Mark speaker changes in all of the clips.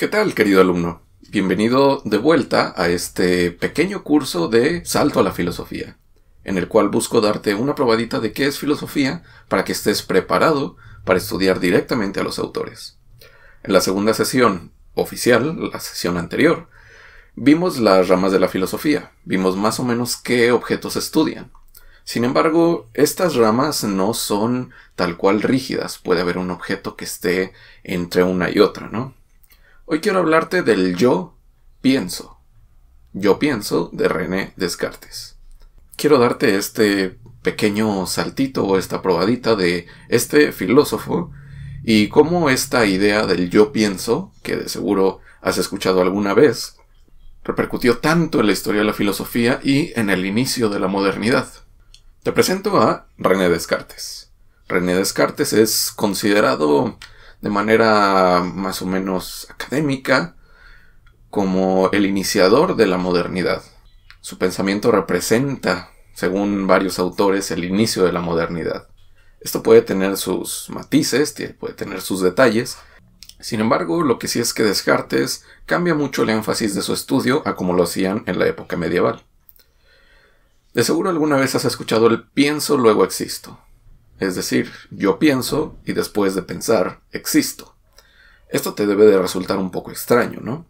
Speaker 1: ¿Qué tal, querido alumno? Bienvenido de vuelta a este pequeño curso de Salto a la Filosofía, en el cual busco darte una probadita de qué es filosofía para que estés preparado para estudiar directamente a los autores. En la segunda sesión oficial, la sesión anterior, vimos las ramas de la filosofía, vimos más o menos qué objetos estudian. Sin embargo, estas ramas no son tal cual rígidas, puede haber un objeto que esté entre una y otra, ¿no? Hoy quiero hablarte del yo pienso. Yo pienso de René Descartes. Quiero darte este pequeño saltito o esta probadita de este filósofo y cómo esta idea del yo pienso, que de seguro has escuchado alguna vez, repercutió tanto en la historia de la filosofía y en el inicio de la modernidad. Te presento a René Descartes. René Descartes es considerado de manera más o menos académica como el iniciador de la modernidad. Su pensamiento representa, según varios autores, el inicio de la modernidad. Esto puede tener sus matices, puede tener sus detalles. Sin embargo, lo que sí es que Descartes cambia mucho el énfasis de su estudio a como lo hacían en la época medieval. De seguro alguna vez has escuchado el pienso luego existo. Es decir, yo pienso y después de pensar, existo. Esto te debe de resultar un poco extraño, ¿no?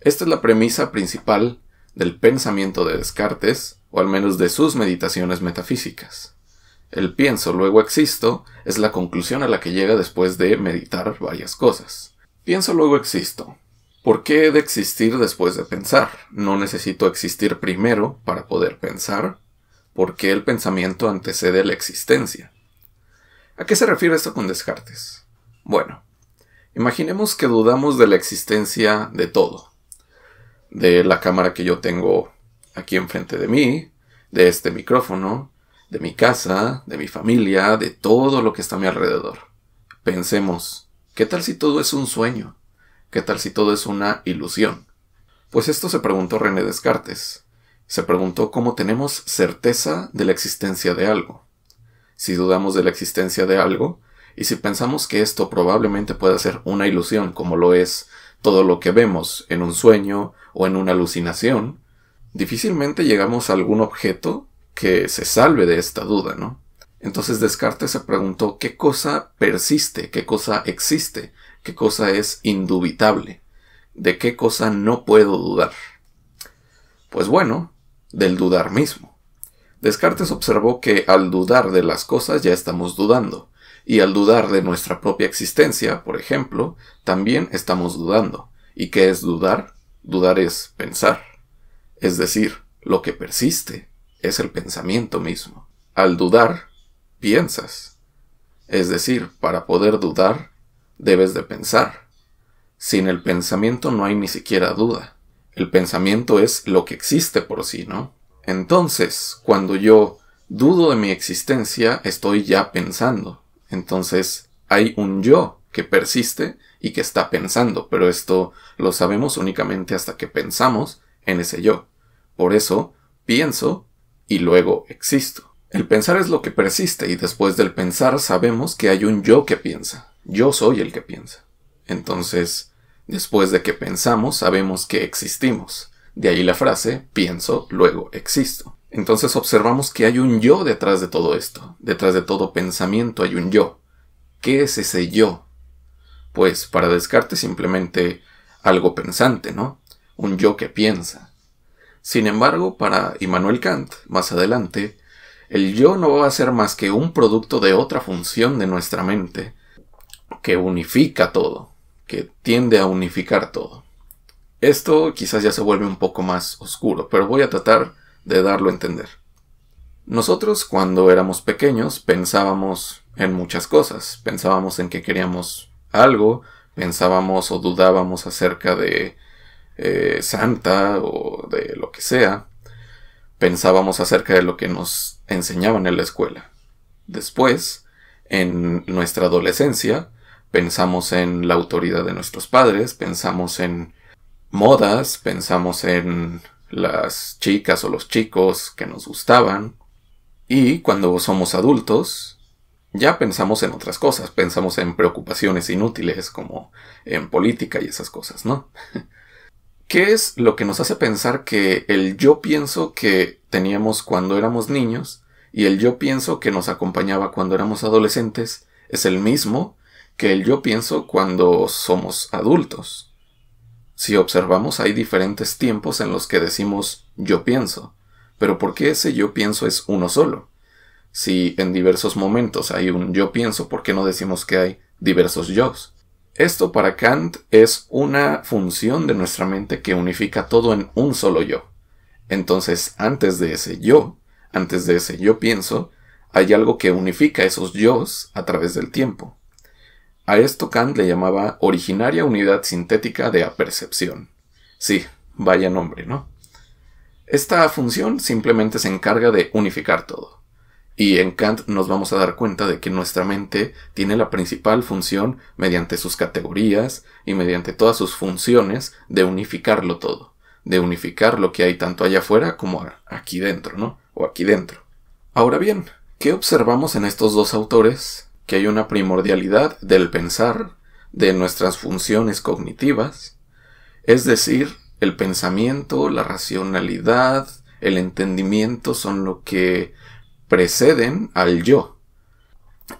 Speaker 1: Esta es la premisa principal del pensamiento de Descartes, o al menos de sus meditaciones metafísicas. El pienso luego existo es la conclusión a la que llega después de meditar varias cosas. Pienso luego existo. ¿Por qué he de existir después de pensar? ¿No necesito existir primero para poder pensar? ¿Por qué el pensamiento antecede la existencia? ¿A qué se refiere esto con Descartes? Bueno, imaginemos que dudamos de la existencia de todo. De la cámara que yo tengo aquí enfrente de mí, de este micrófono, de mi casa, de mi familia, de todo lo que está a mi alrededor. Pensemos, ¿qué tal si todo es un sueño? ¿Qué tal si todo es una ilusión? Pues esto se preguntó René Descartes. Se preguntó cómo tenemos certeza de la existencia de algo si dudamos de la existencia de algo, y si pensamos que esto probablemente pueda ser una ilusión como lo es todo lo que vemos en un sueño o en una alucinación, difícilmente llegamos a algún objeto que se salve de esta duda, ¿no? Entonces Descartes se preguntó qué cosa persiste, qué cosa existe, qué cosa es indubitable, de qué cosa no puedo dudar. Pues bueno, del dudar mismo. Descartes observó que al dudar de las cosas ya estamos dudando, y al dudar de nuestra propia existencia, por ejemplo, también estamos dudando. ¿Y qué es dudar? Dudar es pensar. Es decir, lo que persiste es el pensamiento mismo. Al dudar, piensas. Es decir, para poder dudar, debes de pensar. Sin el pensamiento no hay ni siquiera duda. El pensamiento es lo que existe por sí, ¿no? Entonces, cuando yo dudo de mi existencia, estoy ya pensando. Entonces, hay un yo que persiste y que está pensando, pero esto lo sabemos únicamente hasta que pensamos en ese yo. Por eso, pienso y luego existo. El pensar es lo que persiste y después del pensar sabemos que hay un yo que piensa. Yo soy el que piensa. Entonces, después de que pensamos, sabemos que existimos. De ahí la frase pienso, luego existo. Entonces observamos que hay un yo detrás de todo esto. Detrás de todo pensamiento hay un yo. ¿Qué es ese yo? Pues para Descartes simplemente algo pensante, ¿no? Un yo que piensa. Sin embargo, para Immanuel Kant, más adelante, el yo no va a ser más que un producto de otra función de nuestra mente, que unifica todo, que tiende a unificar todo. Esto quizás ya se vuelve un poco más oscuro, pero voy a tratar de darlo a entender. Nosotros cuando éramos pequeños pensábamos en muchas cosas, pensábamos en que queríamos algo, pensábamos o dudábamos acerca de eh, Santa o de lo que sea, pensábamos acerca de lo que nos enseñaban en la escuela. Después, en nuestra adolescencia, pensamos en la autoridad de nuestros padres, pensamos en modas, pensamos en las chicas o los chicos que nos gustaban, y cuando somos adultos, ya pensamos en otras cosas, pensamos en preocupaciones inútiles como en política y esas cosas, ¿no? ¿Qué es lo que nos hace pensar que el yo pienso que teníamos cuando éramos niños y el yo pienso que nos acompañaba cuando éramos adolescentes es el mismo que el yo pienso cuando somos adultos? Si observamos hay diferentes tiempos en los que decimos yo pienso, pero ¿por qué ese yo pienso es uno solo? Si en diversos momentos hay un yo pienso, ¿por qué no decimos que hay diversos yo's? Esto para Kant es una función de nuestra mente que unifica todo en un solo yo. Entonces, antes de ese yo, antes de ese yo pienso, hay algo que unifica esos yo's a través del tiempo. A esto Kant le llamaba originaria unidad sintética de apercepción. Sí, vaya nombre, ¿no? Esta función simplemente se encarga de unificar todo. Y en Kant nos vamos a dar cuenta de que nuestra mente tiene la principal función mediante sus categorías y mediante todas sus funciones de unificarlo todo, de unificar lo que hay tanto allá afuera como aquí dentro, ¿no? O aquí dentro. Ahora bien, ¿qué observamos en estos dos autores que hay una primordialidad del pensar, de nuestras funciones cognitivas, es decir, el pensamiento, la racionalidad, el entendimiento son lo que preceden al yo.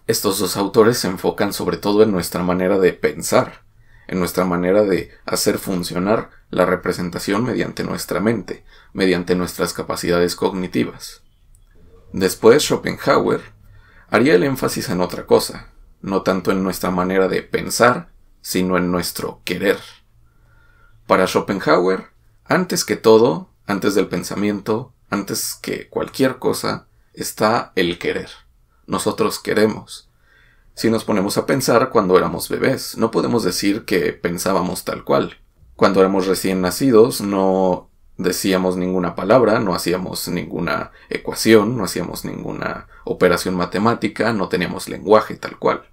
Speaker 1: Estos dos autores se enfocan sobre todo en nuestra manera de pensar, en nuestra manera de hacer funcionar la representación mediante nuestra mente, mediante nuestras capacidades cognitivas. Después Schopenhauer haría el énfasis en otra cosa, no tanto en nuestra manera de pensar, sino en nuestro querer. Para Schopenhauer, antes que todo, antes del pensamiento, antes que cualquier cosa, está el querer. Nosotros queremos. Si nos ponemos a pensar cuando éramos bebés, no podemos decir que pensábamos tal cual. Cuando éramos recién nacidos no decíamos ninguna palabra, no hacíamos ninguna ecuación, no hacíamos ninguna operación matemática, no teníamos lenguaje tal cual.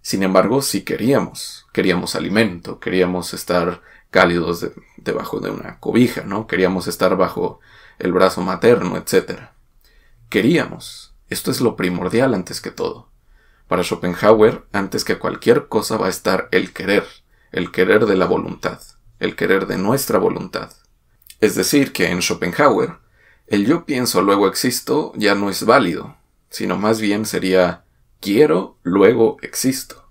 Speaker 1: Sin embargo, sí queríamos, queríamos alimento, queríamos estar cálidos debajo de una cobija, ¿no? Queríamos estar bajo el brazo materno, etc. Queríamos. Esto es lo primordial antes que todo. Para Schopenhauer, antes que cualquier cosa va a estar el querer, el querer de la voluntad, el querer de nuestra voluntad. Es decir, que en Schopenhauer, el yo pienso luego existo ya no es válido, sino más bien sería quiero luego existo.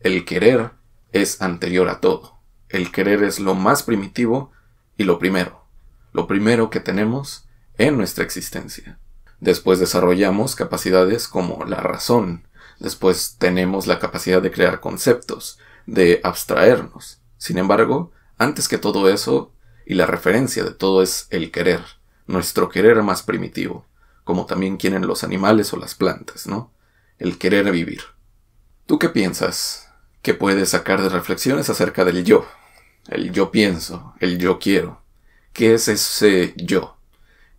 Speaker 1: El querer es anterior a todo. El querer es lo más primitivo y lo primero, lo primero que tenemos en nuestra existencia. Después desarrollamos capacidades como la razón, después tenemos la capacidad de crear conceptos, de abstraernos. Sin embargo, antes que todo eso, y la referencia de todo es el querer, nuestro querer más primitivo, como también quieren los animales o las plantas, ¿no? El querer vivir. ¿Tú qué piensas? ¿Qué puedes sacar de reflexiones acerca del yo? El yo pienso, el yo quiero. ¿Qué es ese yo?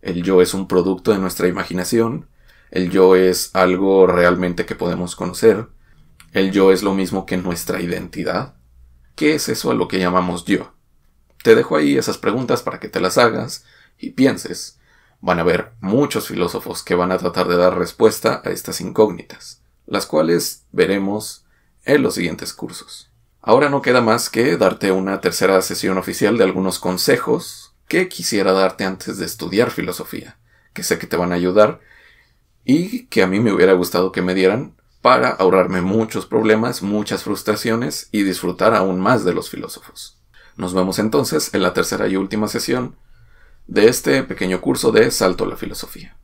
Speaker 1: El yo es un producto de nuestra imaginación, el yo es algo realmente que podemos conocer, el yo es lo mismo que nuestra identidad. ¿Qué es eso a lo que llamamos yo? Te dejo ahí esas preguntas para que te las hagas y pienses. Van a haber muchos filósofos que van a tratar de dar respuesta a estas incógnitas, las cuales veremos en los siguientes cursos. Ahora no queda más que darte una tercera sesión oficial de algunos consejos que quisiera darte antes de estudiar filosofía, que sé que te van a ayudar y que a mí me hubiera gustado que me dieran para ahorrarme muchos problemas, muchas frustraciones y disfrutar aún más de los filósofos. Nos vemos entonces en la tercera y última sesión de este pequeño curso de Salto a la Filosofía.